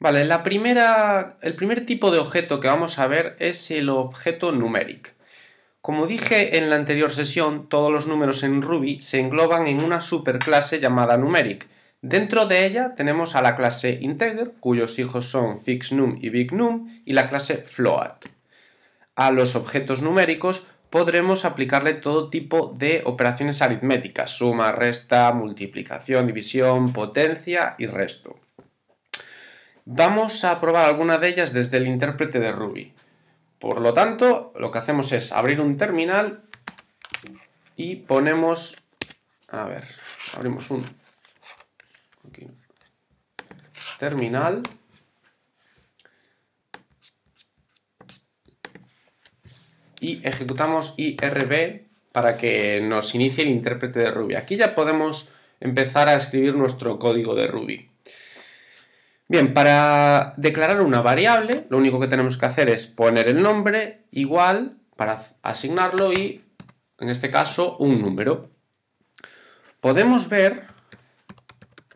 Vale, el primer tipo de objeto que vamos a ver es el objeto numeric. Como dije en la anterior sesión, todos los números en Ruby se engloban en una superclase llamada numeric. Dentro de ella tenemos a la clase integer, cuyos hijos son fixNum y bigNum, y la clase float. A los objetos numéricos podremos aplicarle todo tipo de operaciones aritméticas, suma, resta, multiplicación, división, potencia y resto. Vamos a probar alguna de ellas desde el intérprete de Ruby. Por lo tanto, lo que hacemos es abrir un terminal y ponemos... A ver, abrimos un... terminal. Y ejecutamos IRB para que nos inicie el intérprete de Ruby. Aquí ya podemos empezar a escribir nuestro código de Ruby. Bien, para declarar una variable, lo único que tenemos que hacer es poner el nombre igual para asignarlo y, en este caso, un número. Podemos ver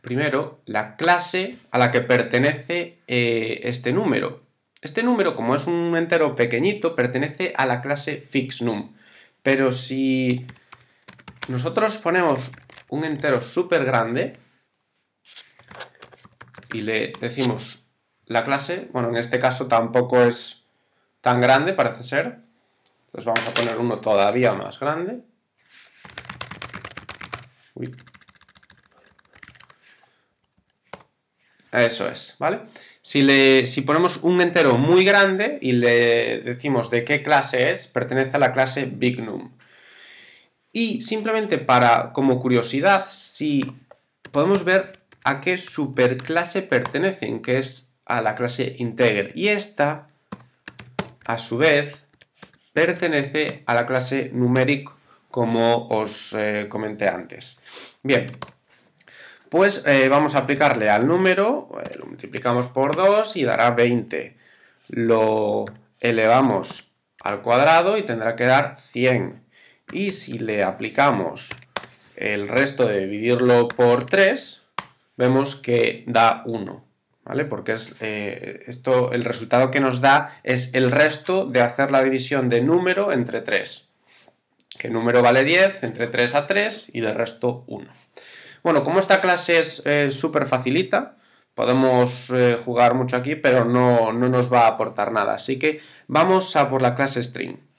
primero la clase a la que pertenece eh, este número. Este número, como es un entero pequeñito, pertenece a la clase fixNum. Pero si nosotros ponemos un entero súper grande, y le decimos la clase, bueno, en este caso tampoco es tan grande, parece ser. Entonces vamos a poner uno todavía más grande. Eso es, ¿vale? Si, le, si ponemos un entero muy grande y le decimos de qué clase es, pertenece a la clase bignum. Y simplemente para, como curiosidad, si podemos ver a qué superclase pertenecen, que es a la clase integer. Y esta, a su vez, pertenece a la clase numeric, como os eh, comenté antes. Bien, pues eh, vamos a aplicarle al número, eh, lo multiplicamos por 2 y dará 20. Lo elevamos al cuadrado y tendrá que dar 100. Y si le aplicamos el resto de dividirlo por 3, vemos que da 1, ¿vale? Porque es, eh, esto, el resultado que nos da es el resto de hacer la división de número entre 3, que número vale 10, entre 3 a 3 y el resto 1. Bueno, como esta clase es eh, súper facilita, podemos eh, jugar mucho aquí, pero no nos va a aportar nada. Así que vamos a por la clase string.